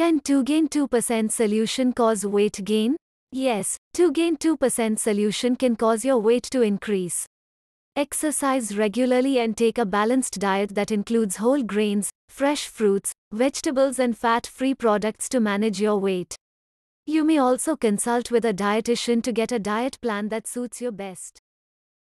Can 2 gain 2% solution cause weight gain? Yes, 2 gain 2% solution can cause your weight to increase. Exercise regularly and take a balanced diet that includes whole grains, fresh fruits, vegetables, and fat free products to manage your weight. You may also consult with a dietitian to get a diet plan that suits you best.